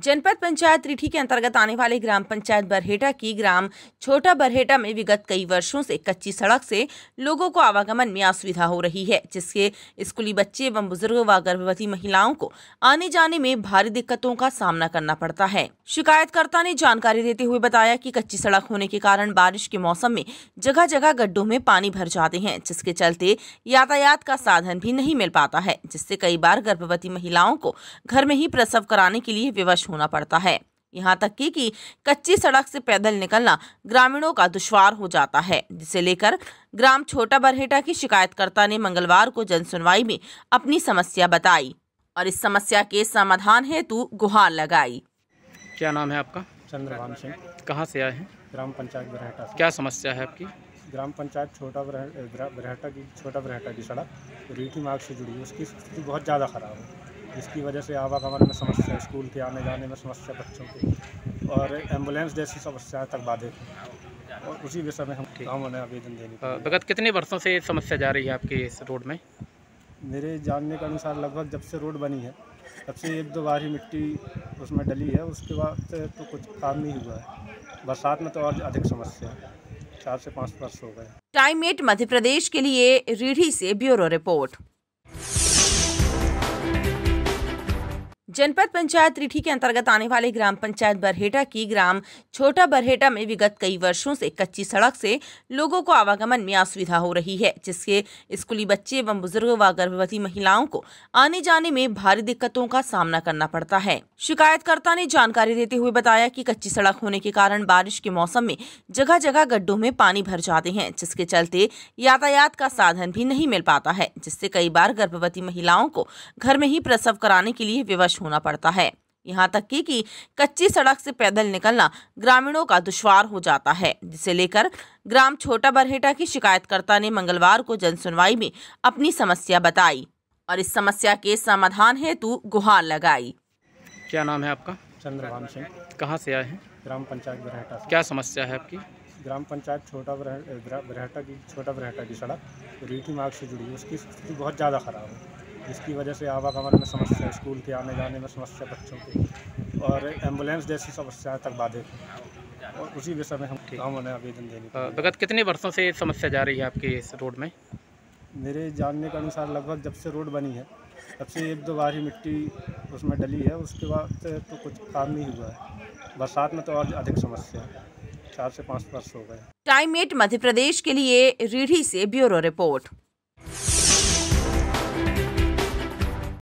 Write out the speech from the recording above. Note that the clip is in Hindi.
जनपद पंचायत रिठी के अंतर्गत आने वाले ग्राम पंचायत बरहेटा की ग्राम छोटा बरहेटा में विगत कई वर्षों से कच्ची सड़क से लोगों को आवागमन में असुविधा हो रही है जिसके स्कूली बच्चे एवं बुजुर्ग व गर्भवती महिलाओं को आने जाने में भारी दिक्कतों का सामना करना पड़ता है शिकायतकर्ता ने जानकारी देते हुए बताया की कच्ची सड़क होने के कारण बारिश के मौसम में जगह जगह गड्ढों में पानी भर जाते हैं जिसके चलते यातायात का साधन भी नहीं मिल पाता है जिससे कई बार गर्भवती महिलाओं को घर में ही प्रसव कराने के लिए विवश बर्दाश्त होना पड़ता है यहाँ तक कि कि कच्ची सड़क से पैदल निकलना ग्रामीणों का दुश्वार हो जाता है जिसे लेकर ग्राम छोटा बरहेटा की शिकायतकर्ता ने मंगलवार को जनसुनवाई में अपनी समस्या बताई और इस समस्या के समाधान हेतु गुहार लगाई क्या नाम है आपका चंद्रकांत सिंह कहाँ से आए हैं ग्राम पंचायत बरहेटा क्या समस्या है आपकी ग्राम पंचायत छोटा बरहेटा की छोटा बरहेटा की सड़क रीठी मार्ग से जुड़ी है उसकी स्थिति बहुत ज़्यादा खराब है जिसकी वजह से आवागमन में समस्या स्कूल के आने जाने में समस्या बच्चों की और एम्बुलेंस जैसी समस्याएं तक बाधित और उसी विषय में हम उन्हें आवेदन देने भगत कितने वर्षों से समस्या जा रही है आपके इस रोड में मेरे जानने के अनुसार लगभग जब से रोड बनी है तब से एक दो बार ही मिट्टी उसमें डली है उसके बाद तो कुछ काम नहीं हुआ है बरसात में तो और अधिक समस्या है चार से पाँच वर्ष हो गए टाइम एट मध्य प्रदेश के लिए रीढ़ी से ब्यूरो रिपोर्ट जनपद पंचायत रिठी के अंतर्गत आने वाले ग्राम पंचायत बरहेटा की ग्राम छोटा बरहेटा में विगत कई वर्षों से कच्ची सड़क से लोगों को आवागमन में असुविधा हो रही है जिससे स्कूली बच्चे एवं बुजुर्ग व गर्भवती महिलाओं को आने जाने में भारी दिक्कतों का सामना करना पड़ता है शिकायतकर्ता ने जानकारी देते हुए बताया की कच्ची सड़क होने के कारण बारिश के मौसम में जगह जगह गड्ढों में पानी भर जाते हैं जिसके चलते यातायात का साधन भी नहीं मिल पाता है जिससे कई बार गर्भवती महिलाओं को घर में ही प्रसव कराने के लिए विवश होना पड़ता है यहाँ तक कि कि कच्ची सड़क से पैदल निकलना ग्रामीणों का दुश्वार हो जाता है जिसे लेकर ग्राम छोटा बरहेटा की शिकायतकर्ता ने मंगलवार को जनसुनवाई में अपनी समस्या बताई और इस समस्या के समाधान हेतु गुहार लगाई क्या नाम है आपका चंद्रकांत सिंह कहाँ से आए हैं ग्राम पंचायत बरहटा क्या समस्या है आपकी ग्राम पंचायत छोटा बरहटा की छोटा बरहटा की सड़क रीठी मार्ग से जुड़ी है उसकी स्थिति बहुत ज़्यादा खराब है जिसकी वजह से आवागमन में समस्या स्कूल के आने जाने में समस्या बच्चों की और एम्बुलेंस जैसी समस्याएं तक बाधित और उसी विषय में हम काम उन्हें आवेदन देने भगत कितने वर्षों से समस्या जा रही है आपके इस रोड में मेरे जानने के अनुसार लगभग जब से रोड बनी है तब से एक दो बार ही मिट्टी उसमें डली है उसके बाद तो कुछ काम नहीं हुआ है बरसात में तो और अधिक समस्या है चार से पाँच वर्ष हो गए टाइम मध्य प्रदेश के लिए रीढ़ी से ब्यूरो रिपोर्ट